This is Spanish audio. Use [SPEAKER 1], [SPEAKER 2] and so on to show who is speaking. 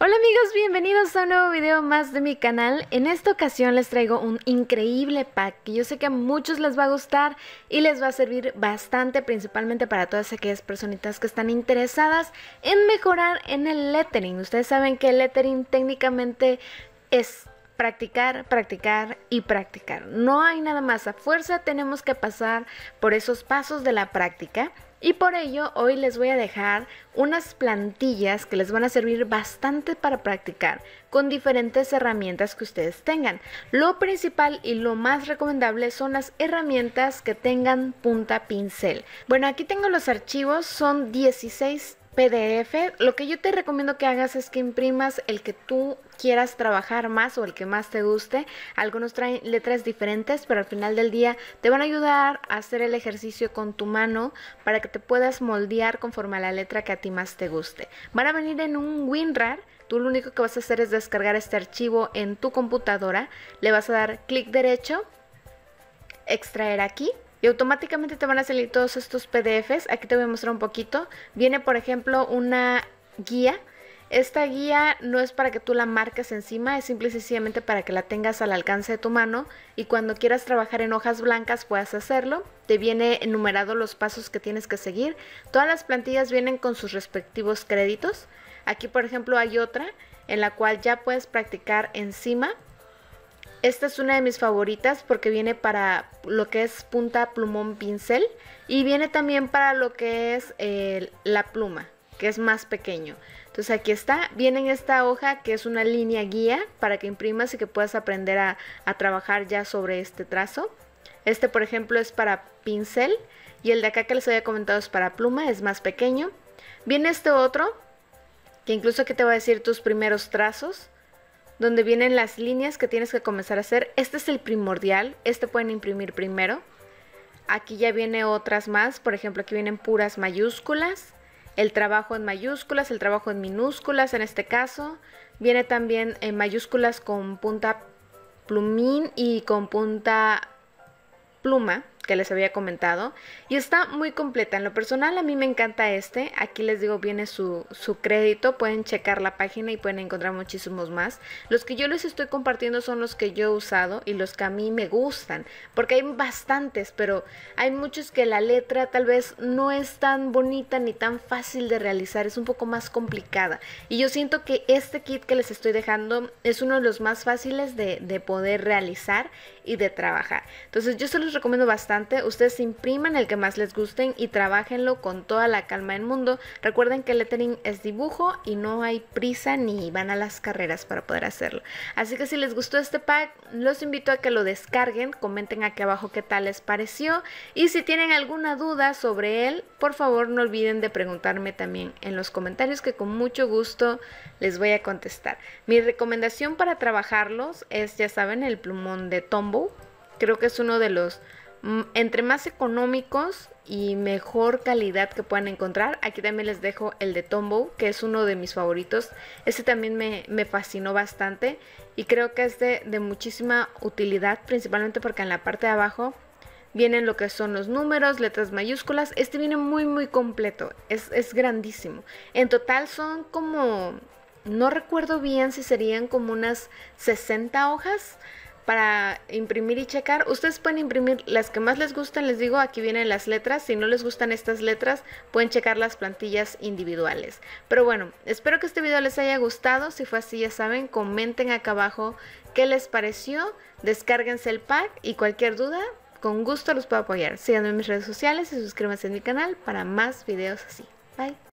[SPEAKER 1] Hola amigos, bienvenidos a un nuevo video más de mi canal. En esta ocasión les traigo un increíble pack que yo sé que a muchos les va a gustar y les va a servir bastante, principalmente para todas aquellas personitas que están interesadas en mejorar en el lettering. Ustedes saben que el lettering técnicamente es practicar, practicar y practicar. No hay nada más a fuerza, tenemos que pasar por esos pasos de la práctica. Y por ello hoy les voy a dejar unas plantillas que les van a servir bastante para practicar con diferentes herramientas que ustedes tengan. Lo principal y lo más recomendable son las herramientas que tengan punta pincel. Bueno, aquí tengo los archivos, son 16 PDF, lo que yo te recomiendo que hagas es que imprimas el que tú quieras trabajar más o el que más te guste. Algunos traen letras diferentes, pero al final del día te van a ayudar a hacer el ejercicio con tu mano para que te puedas moldear conforme a la letra que a ti más te guste. Van a venir en un WinRAR. Tú lo único que vas a hacer es descargar este archivo en tu computadora. Le vas a dar clic derecho, extraer aquí y automáticamente te van a salir todos estos PDFs. Aquí te voy a mostrar un poquito. Viene, por ejemplo, una guía. Esta guía no es para que tú la marques encima, es simple y sencillamente para que la tengas al alcance de tu mano y cuando quieras trabajar en hojas blancas puedas hacerlo. Te viene enumerado los pasos que tienes que seguir. Todas las plantillas vienen con sus respectivos créditos. Aquí, por ejemplo, hay otra en la cual ya puedes practicar encima esta es una de mis favoritas porque viene para lo que es punta, plumón, pincel y viene también para lo que es eh, la pluma, que es más pequeño. Entonces aquí está, viene en esta hoja que es una línea guía para que imprimas y que puedas aprender a, trabajar ya sobre este trazo. Este por ejemplo es para pincel y el de acá que les había comentado es para pluma, es más pequeño. Viene este otro que incluso aquí te va a decir tus primeros trazos donde vienen las líneas que tienes que comenzar a hacer. Este es el primordial, este pueden imprimir primero. Aquí ya viene otras más, por ejemplo, aquí vienen puras mayúsculas, el trabajo en mayúsculas, el trabajo en minúsculas en este caso. Viene también en mayúsculas con punta plumín y con punta pluma que les había comentado. Y está muy completa. En lo personal a mí me encanta este. Aquí les digo viene su, crédito. Pueden checar la página y pueden encontrar muchísimos más. Los que yo les estoy compartiendo son los que yo he usado y los que a mí me gustan. Porque hay bastantes, pero hay muchos que la letra tal vez no es tan bonita ni tan fácil de realizar. Es un poco más complicada. Y yo siento que este kit que les estoy dejando es uno de los más fáciles de, de poder realizar y de trabajar. Entonces yo se los recomiendo bastante ustedes impriman el que más les gusten y trabajenlo con toda la calma del mundo. Recuerden que el lettering es dibujo y no hay prisa ni van a las carreras para poder hacerlo. Así que si les gustó este pack, los invito a que lo descarguen, comenten aquí abajo qué tal les pareció y si tienen alguna duda sobre él, por favor no olviden de preguntarme también en los comentarios que con mucho gusto les voy a contestar. Mi recomendación para trabajarlos es, ya saben, el plumón de Tombow. Creo que es uno de los Mm, entre más económicos y mejor calidad que puedan encontrar. Aquí también les dejo el de Tombow, que es uno de mis favoritos. Este también me, fascinó bastante y creo que es de, muchísima utilidad, principalmente porque en la parte de abajo vienen lo que son los números, letras mayúsculas. Este viene muy, muy completo, es, es grandísimo. En total son como, no recuerdo bien si serían como unas 60 hojas, para imprimir y checar. Ustedes pueden imprimir las que más les gustan, les digo, aquí vienen las letras. Si no les gustan estas letras, pueden checar las plantillas individuales. Pero bueno, espero que este video les haya gustado. Si fue así, ya saben, comenten acá abajo qué les pareció. Descárguense el pack y cualquier duda, con gusto los puedo apoyar. Síganme en mis redes sociales y suscríbanse a mi canal para más videos así. Bye.